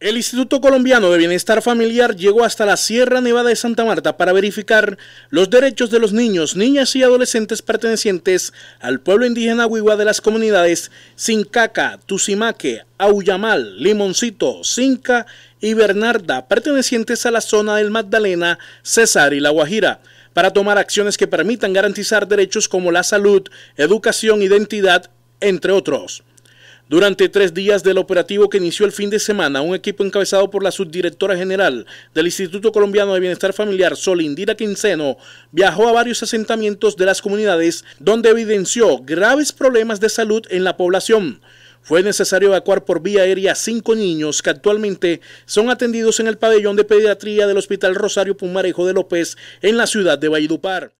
El Instituto Colombiano de Bienestar Familiar llegó hasta la Sierra Nevada de Santa Marta para verificar los derechos de los niños, niñas y adolescentes pertenecientes al pueblo indígena Huigua de las comunidades Sincaca, Tusimaque, Auyamal, Limoncito, Cinca y Bernarda, pertenecientes a la zona del Magdalena, César y La Guajira para tomar acciones que permitan garantizar derechos como la salud, educación, identidad, entre otros. Durante tres días del operativo que inició el fin de semana, un equipo encabezado por la subdirectora general del Instituto Colombiano de Bienestar Familiar, Solindira Quinceno, viajó a varios asentamientos de las comunidades donde evidenció graves problemas de salud en la población. Fue necesario evacuar por vía aérea cinco niños que actualmente son atendidos en el pabellón de pediatría del Hospital Rosario Pumarejo de López en la ciudad de Valledupar.